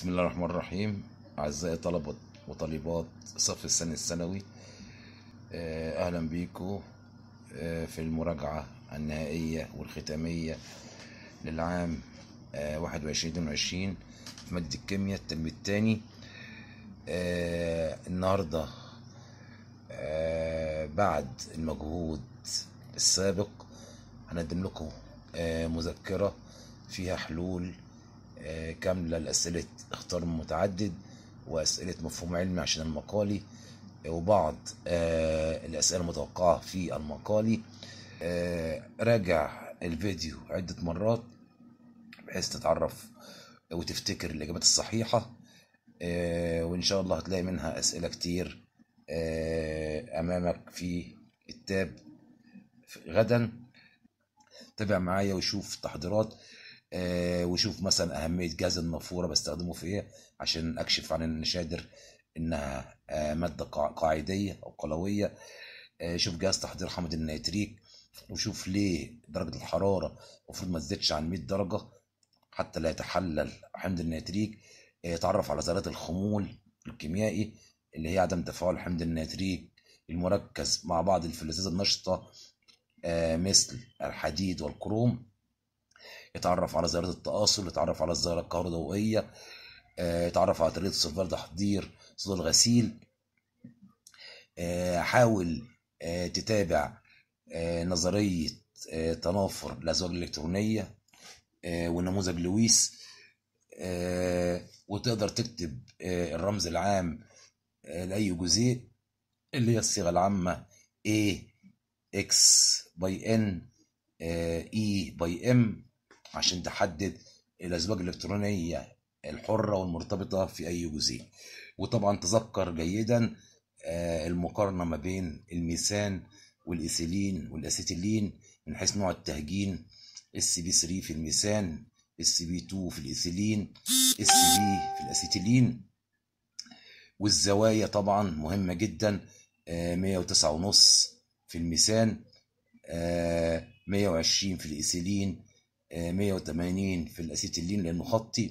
بسم الله الرحمن الرحيم أعزائي طلبة وطالبات صف السنة الثانوي آه، أهلا بيكم آه، في المراجعة النهائية والختامية للعام 21 آه، في مادة الكيمياء الترم الثاني النهاردة بعد المجهود السابق هنقدم لكم مذكرة فيها حلول كاملة لأسئلة اختار متعدد وأسئلة مفهوم علمي عشان المقالي آه، وبعض آه، الأسئلة المتوقعة في المقالي آه، راجع الفيديو عدة مرات بحيث تتعرف وتفتكر الإجابات الصحيحة وإن شاء الله هتلاقي منها أسئلة كتير أمامك في التاب غدا تابع معايا وشوف تحضيرات آه، وشوف مثلا اهميه جهاز النافوره بستخدمه في ايه عشان اكشف عن النشادر انها آه، ماده قاعديه او قلويه آه، شوف جهاز تحضير حمض النيتريك وشوف ليه درجه الحراره المفروض ما تزيدش عن 100 درجه حتى لا يتحلل حمض النيتريك يتعرف على ذرات الخمول الكيميائي اللي هي عدم تفاعل حمض النيتريك المركز مع بعض الفلزات النشطه مثل الحديد والكروم يتعرف على ظاهره التاصل يتعرف على الظاهره الكهروضوئيه آه، يتعرف على طريقه صفار تحضير صدور الغسيل آه، حاول آه، تتابع نظريه تنافر الازواج الالكترونيه ونموذج لويس وتقدر تكتب الرمز العام لاي جزيء اللي هي الصيغه العامه A X by N E by M عشان تحدد الأزواج الإلكترونية الحرة والمرتبطة في أي جزيء وطبعا تذكر جيدا آه، المقارنة ما بين الميثان والاسيلين والأسيتيلين من حيث نوع التهجين اس بي 3 في الميثان اس بي 2 في الاسيلين اس بي في الأسيتيلين والزوايا طبعا مهمة جدا 109.5 آه، في الميثان 120 آه، في الاسيلين 180 آه، في الاسيتيلين لانه خطي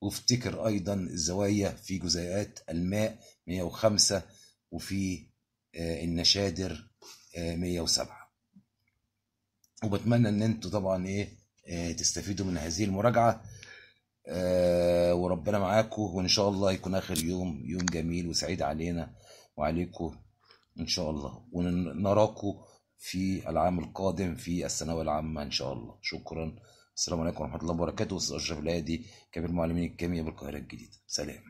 وافتكر ايضا الزوايا في جزيئات الماء 105 وفي آه، النشادر 107 آه، وبتمنى ان انتوا طبعا ايه تستفيدوا من هذه المراجعه وربنا معاكم وان شاء الله يكون اخر يوم يوم جميل وسعيد علينا وعليكم ان شاء الله ونراكم في العام القادم في الثانويه العامه ان شاء الله شكرا السلام عليكم ورحمه الله وبركاته استاذ اشرف الهادي كبير معلمين الكيمياء بالقاهره الجديده سلام